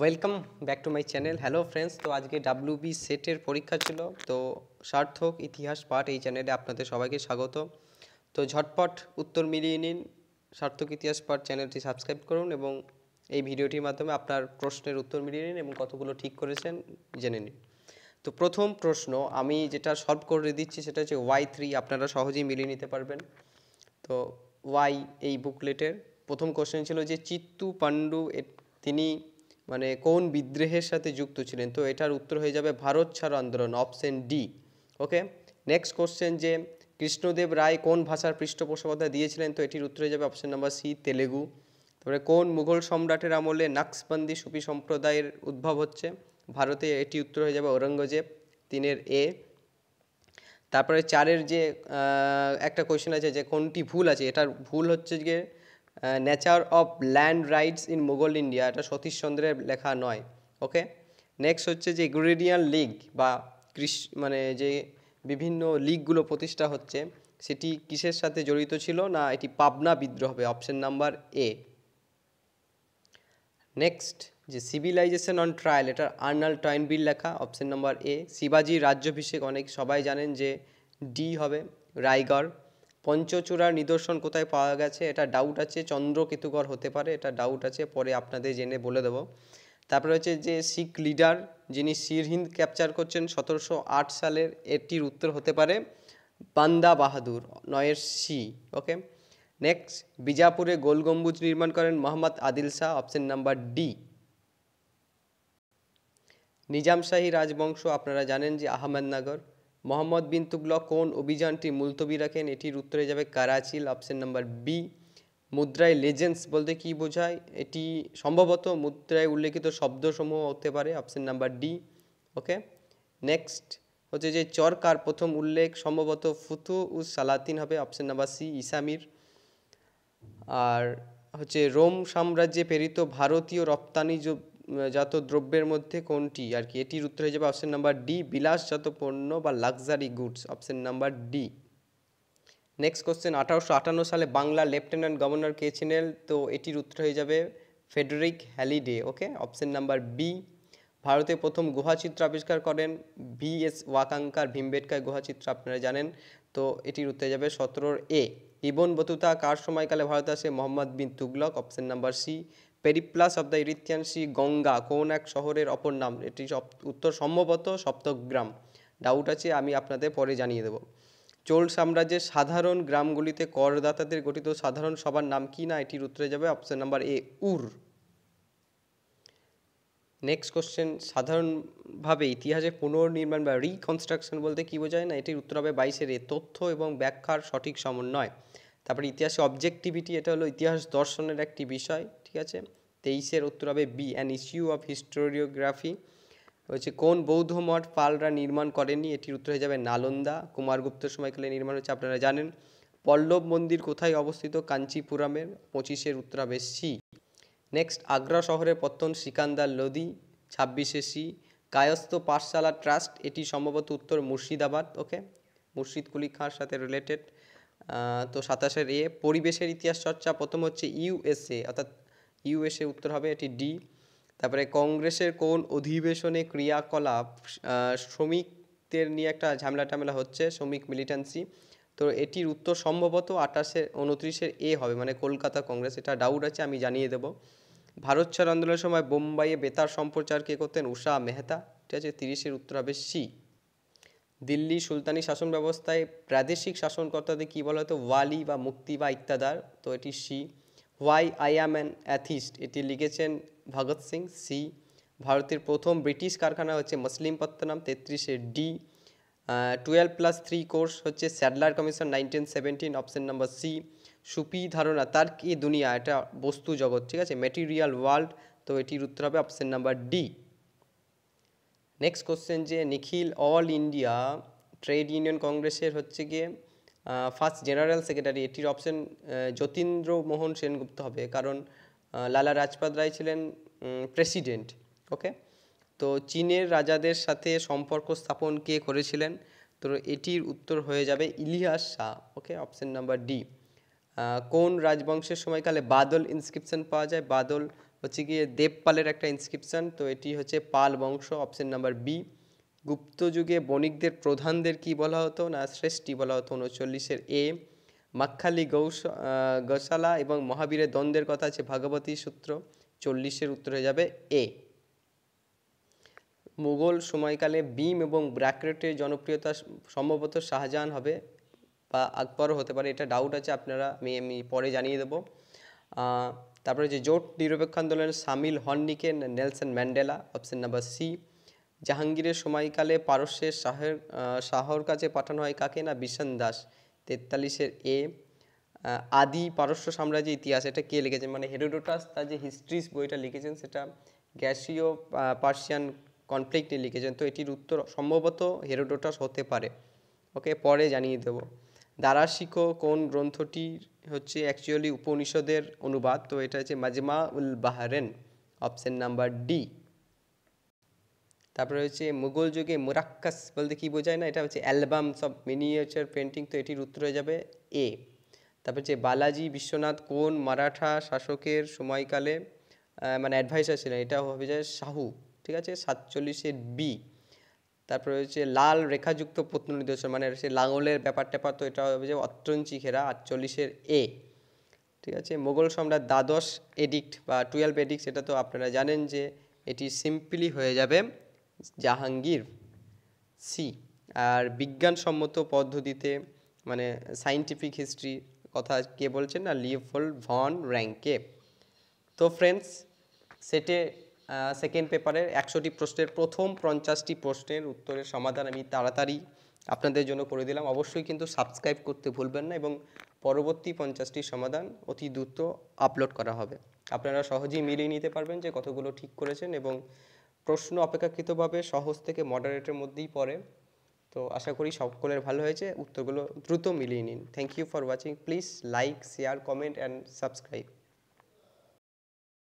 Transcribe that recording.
welcome back to my channel hello friends তো আজকে W B সেটের পরীক্ষা ছিল তো সার্থক ইতিহাস পাঠ এই চ্যানেলে আপনাদের সবাইকে স্বাগত তো ঝটপট উত্তর মিলিয়ে নিন সার্থক ইতিহাস পাঠ চ্যানেলটি সাবস্ক্রাইব করুন এবং এই ভিডিওটির মাধ্যমে আপনার প্রশ্নের উত্তর মিলিয়ে নিন এবং কতগুলো ঠিক করেছেন জেনে নিন তো প্রথম প্রশ্ন আমি যেটা সলভ করে দিচ্ছি সেটা হচ্ছে ওয়াই থ্রি আপনারা সহজেই মিলিয়ে নিতে পারবেন তো ওয়াই এই বুকলেটের প্রথম কোশ্চেন ছিল যে চিত্তু পাণ্ডু তিনি মানে কোন বিদ্রোহের সাথে যুক্ত ছিলেন তো এটার উত্তর হয়ে যাবে ভারত ছাড়ো আন্দোলন option D okay next question যে কৃষ্ণদেব রায় কোন ভাষার পৃষ্ঠপোষকতা দিয়েছিলেন তো এটির উত্তর হয়ে যাবে অপশন নাম্বার সি তেলেগু তারপরে কোন মুঘল সম্রাটের আমলে নাক্সবন্দি সুফি সম্প্রদায়ের উদ্ভব হচ্ছে ভারতে এটি উত্তর হয়ে যাবে ঔরঙ্গজেব তিনের এ তারপরে চারের যে একটা কোয়েশ্চেন আছে যে কোনটি ভুল আছে এটার ভুল হচ্ছে যে nature of land rights in Mughal India এটা সতীশচন্দ্রের লেখা নয় ওকে নেক্সট হচ্ছে যে গ্রেডিয়ান লিগ বা কৃষ মানে যে বিভিন্ন লিগগুলো প্রতিষ্ঠা হচ্ছে সেটি কিসের সাথে জড়িত ছিল না এটি পাবনা বিদ্রোহ হবে অপশন নাম্বার এ নেক্সট যে সিভিলাইজেশন অন ট্রায়াল এটা আর্নাল টয়েনবিল লেখা অপশন নাম্বার এ শিবাজির রাজ্যভিষেক অনেক সবাই জানেন যে ডি হবে রায়গড় পঞ্চচূড়ার নিদর্শন কোথায় পাওয়া গেছে এটা ডাউট আছে চন্দ্রকেতুগড় হতে পারে এটা ডাউট আছে পরে আপনাদের জেনে বলে দেবো তারপরে হচ্ছে যে শিখ লিডার যিনি সিরহিন্দ ক্যাপচার করছেন সতেরোশো আট সালের এটির উত্তর হতে পারে বান্দা বাহাদুর নয়ের সি ওকে নেক্সট বিজাপুরে গোল গম্বুজ নির্মাণ করেন Mohammad Adil Shah option number D Nizam Shahi রাজবংশ আপনারা জানেন যে আহমেদনগর মোহাম্মদ বিন তুগলক কোন অভিযানটি মুলতবি রাখেন এটির উত্তরে যাবে কারাচিল অপশন নাম্বার বি মুদ্রায় লেজেন্ডস বলতে কি বোঝায় এটি সম্ভবত মুদ্রায় উল্লেখিত শব্দসমূহ হতে পারে option number D okay next হচ্ছে যে চরকার প্রথম উল্লেখ সম্ভবত ফুতু উস সালাতিন হবে অপশন নাম্বার সি ইসামির আর হচ্ছে রোম সাম্রাজ্যে প্রেরিত ভারতীয় রপ্তানি জাত দ্রব্যের মধ্যে কোনটি আর কি এটির উত্তর হয়ে যাবে অপশান নাম্বার ডি বিলাসজাত পণ্য বা luxury goods option number D next question আঠারোশো আটান্ন সালে বাংলা লেফটেন্যান্ট গভর্নর কে ছিলেন তো এটির উত্তর হয়ে যাবে Frederick Halliday okay option number B ভারতে প্রথম গুহাচিত্র আবিষ্কার করেন ভি এস ওয়াকাঙ্কার ভীমবেটকায় গুহাচিত্র আপনারা জানেন তো এটির উত্তরে যাবে সতেরোর এ ইবন বতুতা কার সময়কালে ভারতে আসে Mohammad bin Tughlaq option number C Periplus of the Erythraean Sea Ganga কোন এক শহরের অপর নাম এটি উত্তর সম্ভবত সপ্তগ্রাম ডাউট আছে আমি আপনাদের পরে জানিয়ে দেব চোল সাম্রাজ্যের সাধারণ গ্রামগুলিতে করদাতাদের গঠিত সাধারণ সবার নাম কি না এটির উত্তরে যাবে option number A Ur next question সাধারণভাবে ইতিহাসে পুনর্নির্মাণ বা রিকনস্ট্রাকশন বলতে কী বোঝায় না এটির উত্তর হবে বাইশের এ তথ্য এবং ব্যাখ্যার সঠিক সমন্বয় তারপরে ইতিহাসে অবজেক্টিভিটি এটা হলো ইতিহাস দর্শনের একটি বিষয় ঠিক আছে তেইশের উত্তর হবে B an issue of historiography হচ্ছে কোন বৌদ্ধ মঠ পালরা নির্মাণ করেনি এটির উত্তর হয়ে যাবে নালন্দা কুমারগুপ্ত সময়কালে নির্মাণ হচ্ছে আপনারা জানেন পল্লব মন্দির কোথায় অবস্থিত কাঞ্চিপুরামের পঁচিশের উত্তর হবে সি নেক্সট আগ্রা শহরের পত্তন সিকান্দার লোদি ছাব্বিশে সি কায়স্থ পাঠশালা ট্রাস্ট এটি সম্ভবত উত্তর মুর্শিদাবাদ ওকে মুর্শিদ কুলি খাঁর সাথে রিলেটেড তো সাতাশের এ পরিবেশের ইতিহাস চর্চা প্রথম হচ্ছে ইউএসএ অর্থাৎ ইউএসএ উত্তর হবে এটি ডি তারপরে কংগ্রেসের কোন অধিবেশনে ক্রিয়াকলাপ শ্রমিকদের নিয়ে একটা ঝামেলা টামেলা হচ্ছে শ্রমিক মিলিটেন্সি তো এটির উত্তর সম্ভবত আঠাশে উনত্রিশের এ হবে মানে কলকাতা কংগ্রেস এটা ডাউট আছে আমি জানিয়ে দেব ভারত ছাড় আন্দোলনের সময় বোম্বাইয়ে বেতার সম্প্রচার কে করতেন উষা মেহতা ঠিক আছে তিরিশের উত্তর হবে সি দিল্লি সুলতানি শাসন ব্যবস্থায় প্রাদেশিক শাসনকর্তাদের কী বলা হতো ওয়ালি বা মুক্তি বা ইত্যাদার তো এটি C why I am an atheist এটি লিখেছেন ভগৎ সিং সি ভারতের প্রথম ব্রিটিশ কারখানা হচ্ছে পত্তনাম তেত্রিশে D twelve plus three course হচ্ছে Sadler commission nineteen seventeen option number C সুপি ধারণা তার কি দুনিয়া এটা বস্তু জগৎ ঠিক আছে ম্যাটেরিয়াল ওয়ার্ল্ড তো এটির উত্তর হবে option number D next question যে নিখিল অল ইন্ডিয়া ট্রেড ইউনিয়ন কংগ্রেসের হচ্ছে গিয়ে ফার্স্ট জেনারেল সেক্রেটারি এটির অপশন যতীন্দ্র মোহন সেনগুপ্ত হবে কারণ লালা রাজপাত রায় ছিলেন প্রেসিডেন্ট ওকে তো চীনের রাজাদের সাথে সম্পর্ক স্থাপন কে করেছিলেন তো এটির উত্তর হয়ে যাবে Ilyas Shah okay option number D কোন রাজবংশের সময়কালে বাদল ইনস্ক্রিপশন পাওয়া যায় বাদল হচ্ছে গিয়ে দেবপালের একটা ইনস্ক্রিপশন তো এটি হচ্ছে পাল বংশ অপশন নাম্বার বি গুপ্তযুগে বণিকদের প্রধানদের কি বলা হতো না শ্রেষ্ঠী বলা হতো উনচল্লিশের এ মাক্ষালি গৌস গোশালা এবং মহাবীরের দ্বন্দ্বের কথা আছে ভাগবতী সূত্র চল্লিশের উত্তর হয়ে যাবে এ মুঘল সময়কালে বিম এবং ব্র্যাকেটের জনপ্রিয়তা সম্ভবত শাহজাহান হবে বা আকবরও হতে পারে এটা ডাউট আছে আপনারা আমি আমি পরে জানিয়ে দেবো তারপরে যে জোট নিরপেক্ষ আন্দোলনে সামিল হননিকে Nelson Mandela option number C জাহাঙ্গীরের সময়কালে পারস্যের শাহের শাহর কাছে পাঠানো হয় কাকে না বিশান দাস তেতাল্লিশের এ আদি পারস্য সাম্রাজ্যের ইতিহাস এটা কে লিখেছেন মানে হেরোডোটাস তার যে হিস্ট্রিস বইটা লিখেছেন সেটা গ্যাসীয় পার্সিয়ান কনফ্লিক্ট নিয়ে লিখেছেন তো এটির উত্তর সম্ভবত হেরোডোটাস হতে পারে ওকে পরে জানিয়ে দেব শিখো কোন গ্রন্থটি হচ্ছে অ্যাকচুয়ালি উপনিষদের অনুবাদ তো এটা হচ্ছে Majma ul Bahrain option number D তারপরে হচ্ছে মুঘল যুগে মুরাক্কাস বলতে কি বোঝায় না এটা হচ্ছে অ্যালবাম সব মিনিয়েচার পেন্টিং তো এটির উত্তর হয়ে যাবে এ তারপর হচ্ছে বালাজি বিশ্বনাথ কোন মারাঠা শাসকের সময়কালে মানে অ্যাডভাইসার ছিলেন এটা হবে যায় শাহু ঠিক আছে সাতচল্লিশের বি তারপরে হচ্ছে লাল রেখাযুক্ত প্রত্ন নিদর্শন মানে হচ্ছে লাঙলের ব্যাপার ট্যাপার তো এটা হবে যে অত্রঞ্চি ঘেরা আটচল্লিশের এ ঠিক আছে মোগল সম্রাট দ্বাদশ এডিক্ট বা টুয়েলভ এডিক্ট সেটা তো আপনারা জানেন যে এটি সিম্পলি হয়ে যাবে জাহাঙ্গীর সি আর বিজ্ঞানসম্মত পদ্ধতিতে মানে সাইন্টিফিক হিস্ট্রি কথা কে বলছেন না লিওফল ভন র্যাঙ্কে তো ফ্রেন্ডস সেটে সেকেন্ড পেপারের একশোটি প্রশ্নের প্রথম পঞ্চাশটি প্রশ্নের উত্তরের সমাধান আমি তাড়াতাড়ি আপনাদের জন্য করে দিলাম অবশ্যই কিন্তু সাবস্ক্রাইব করতে ভুলবেন না এবং পরবর্তী পঞ্চাশটি সমাধান অতি দ্রুত আপলোড করা হবে আপনারা সহজেই মিলিয়ে নিতে পারবেন যে কতগুলো ঠিক করেছেন এবং প্রশ্ন অপেক্ষাকৃতভাবে সহজ থেকে মডারেটের মধ্যেই পড়ে তো আশা করি সকলের ভালো হয়েছে উত্তরগুলো দ্রুত মিলিয়ে নিন thank you for watching please like share comment and subscribe